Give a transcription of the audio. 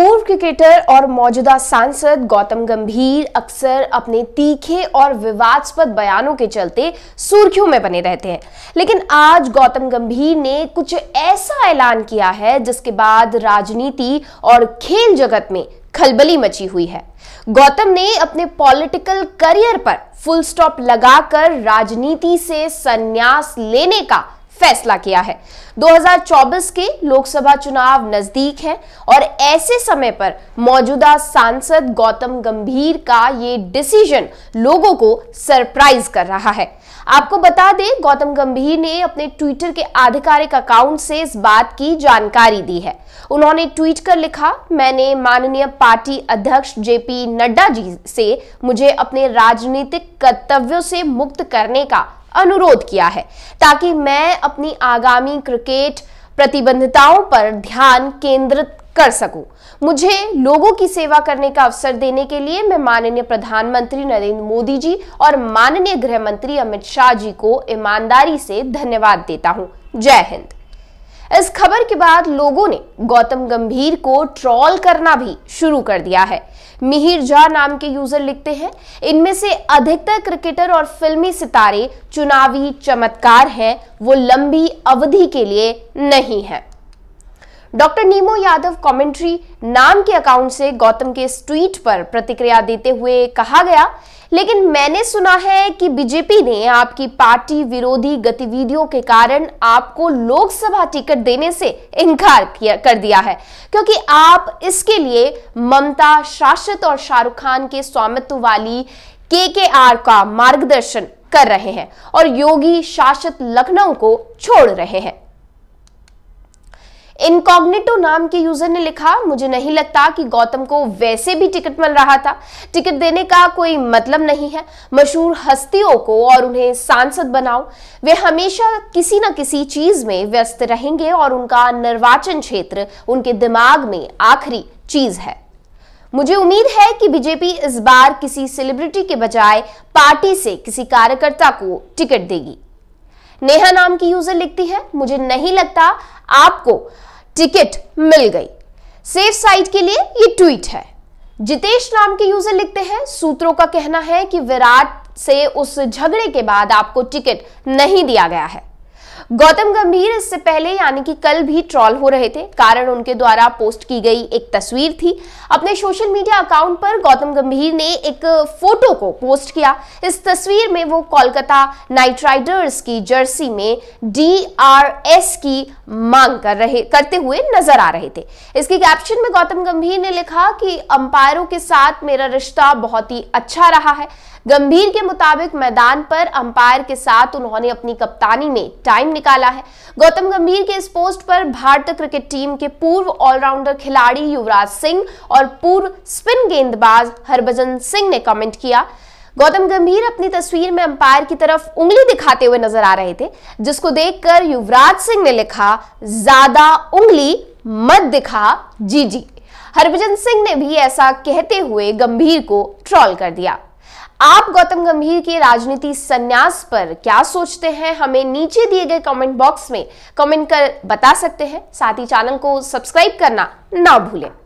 पूर्व क्रिकेटर और मौजूदा सांसद गौतम गंभीर अक्सर अपने तीखे और विवादस्पद बयानों के चलते सुर्खियों में बने रहते हैं लेकिन आज गौतम गंभीर ने कुछ ऐसा ऐलान किया है जिसके बाद राजनीति और खेल जगत में खलबली मची हुई है गौतम ने अपने पॉलिटिकल करियर पर फुल स्टॉप लगाकर राजनीति से संन्यास लेने का फैसला किया है 2024 के लोकसभा चुनाव नजदीक है और ऐसे समय पर मौजूदा सांसद गौतम गंभीर का ये डिसीजन लोगों को सरप्राइज कर रहा है आपको बता दें गौतम गंभीर ने अपने ट्विटर के आधिकारिक अकाउंट से इस बात की जानकारी दी है उन्होंने ट्वीट कर लिखा मैंने माननीय पार्टी अध्यक्ष जेपी नड्डा जी से मुझे अपने राजनीतिक कर्तव्यों से मुक्त करने का अनुरोध किया है ताकि मैं अपनी आगामी क्रिकेट प्रतिबंधताओं पर ध्यान केंद्रित कर सकूं। मुझे लोगों की सेवा करने का अवसर देने के लिए मैं माननीय प्रधानमंत्री नरेंद्र मोदी जी और माननीय गृह मंत्री अमित शाह जी को ईमानदारी से धन्यवाद देता हूं। जय हिंद इस खबर के बाद लोगों ने गौतम गंभीर को ट्रॉल करना भी शुरू कर दिया है मिहिर झा नाम के यूजर लिखते हैं इनमें से अधिकतर क्रिकेटर और फिल्मी सितारे चुनावी चमत्कार हैं वो लंबी अवधि के लिए नहीं है डॉक्टर नीमो यादव कमेंट्री नाम के अकाउंट से गौतम के इस ट्वीट पर प्रतिक्रिया देते हुए कहा गया लेकिन मैंने सुना है कि बीजेपी ने आपकी पार्टी विरोधी गतिविधियों के कारण आपको लोकसभा टिकट देने से इनकार किया कर दिया है क्योंकि आप इसके लिए ममता शासित और शाहरुख खान के स्वामित्व वाली के के आर का मार्गदर्शन कर रहे हैं और योगी शासित लखनऊ को छोड़ रहे हैं इनकॉग्निटो नाम के यूजर ने लिखा मुझे नहीं लगता कि गौतम को वैसे भी टिकट मिल रहा था टिकट देने का कोई मतलब नहीं है मशहूर हस्तियों को और उन्हें सांसद बनाओ वे हमेशा किसी न किसी चीज में व्यस्त रहेंगे और उनका निर्वाचन क्षेत्र उनके दिमाग में आखिरी चीज है मुझे उम्मीद है कि बीजेपी इस बार किसी सेलिब्रिटी के बजाय पार्टी से किसी कार्यकर्ता को टिकट देगी नेहा नाम की यूजर लिखती है मुझे नहीं लगता आपको टिकट मिल गई सेफ साइड के लिए ये ट्वीट है जितेश नाम के यूजर लिखते हैं सूत्रों का कहना है कि विराट से उस झगड़े के बाद आपको टिकट नहीं दिया गया है गौतम गंभीर इससे पहले यानी कि कल भी ट्रॉल हो रहे थे कारण उनके द्वारा पोस्ट की गई एक तस्वीर थी अपने सोशल मीडिया अकाउंट पर गौतम गंभीर ने एक फोटो को पोस्ट किया इस तस्वीर में वो कोलकाता नाइट राइडर्स की जर्सी में एस की मांग कर रहे करते हुए नजर आ रहे थे इसके कैप्शन में गौतम गंभीर ने लिखा कि अंपायरों के साथ मेरा रिश्ता बहुत ही अच्छा रहा है गंभीर के मुताबिक मैदान पर अंपायर के साथ उन्होंने अपनी कप्तानी में टाइम निकाला है गौतम गंभीर के इस पोस्ट पर भारतीय क्रिकेट टीम के पूर्व ऑलराउंडर खिलाड़ी युवराज सिंह और पूर्व स्पिन गेंदबाज हरभजन सिंह ने कमेंट किया गौतम गंभीर अपनी तस्वीर में अंपायर की तरफ उंगली दिखाते हुए नजर आ रहे थे जिसको देखकर युवराज सिंह ने लिखा ज्यादा उंगली मत दिखा जी जी हरभजन सिंह ने भी ऐसा कहते हुए गंभीर को ट्रॉल कर दिया आप गौतम गंभीर के राजनीति संन्यास पर क्या सोचते हैं हमें नीचे दिए गए कमेंट बॉक्स में कमेंट कर बता सकते हैं साथ ही चैनल को सब्सक्राइब करना ना भूलें